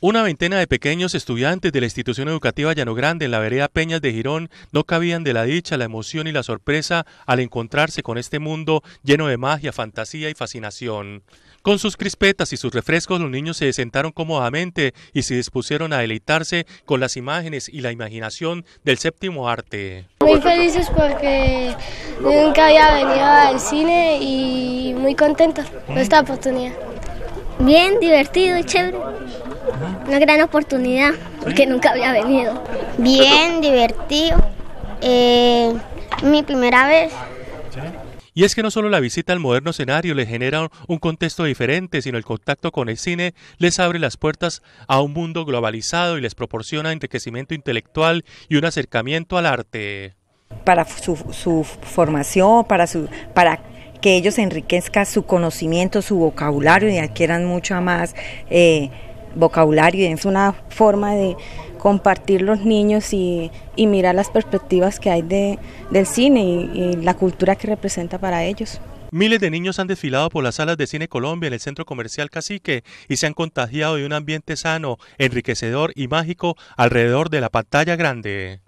Una veintena de pequeños estudiantes de la institución educativa Llano Grande en la vereda Peñas de Girón no cabían de la dicha, la emoción y la sorpresa al encontrarse con este mundo lleno de magia, fantasía y fascinación. Con sus crispetas y sus refrescos los niños se sentaron cómodamente y se dispusieron a deleitarse con las imágenes y la imaginación del séptimo arte. Muy felices porque nunca había venido al cine y muy contentos con esta oportunidad. Bien, divertido y chévere. Una gran oportunidad, porque nunca había venido. Bien, divertido. Eh, mi primera vez. Y es que no solo la visita al moderno escenario le genera un contexto diferente, sino el contacto con el cine les abre las puertas a un mundo globalizado y les proporciona enriquecimiento intelectual y un acercamiento al arte. Para su, formación, para, su, para que ellos enriquezcan su conocimiento, su vocabulario y adquieran mucho más eh, vocabulario, es una forma de compartir los niños y, mirar las perspectivas que hay de, del cine y, y la cultura que representa para ellos. Miles de niños han desfilado por las salas de cine Colombia en el centro comercial Cacique y se han contagiado de un ambiente sano, enriquecedor y mágico alrededor de la pantalla grande.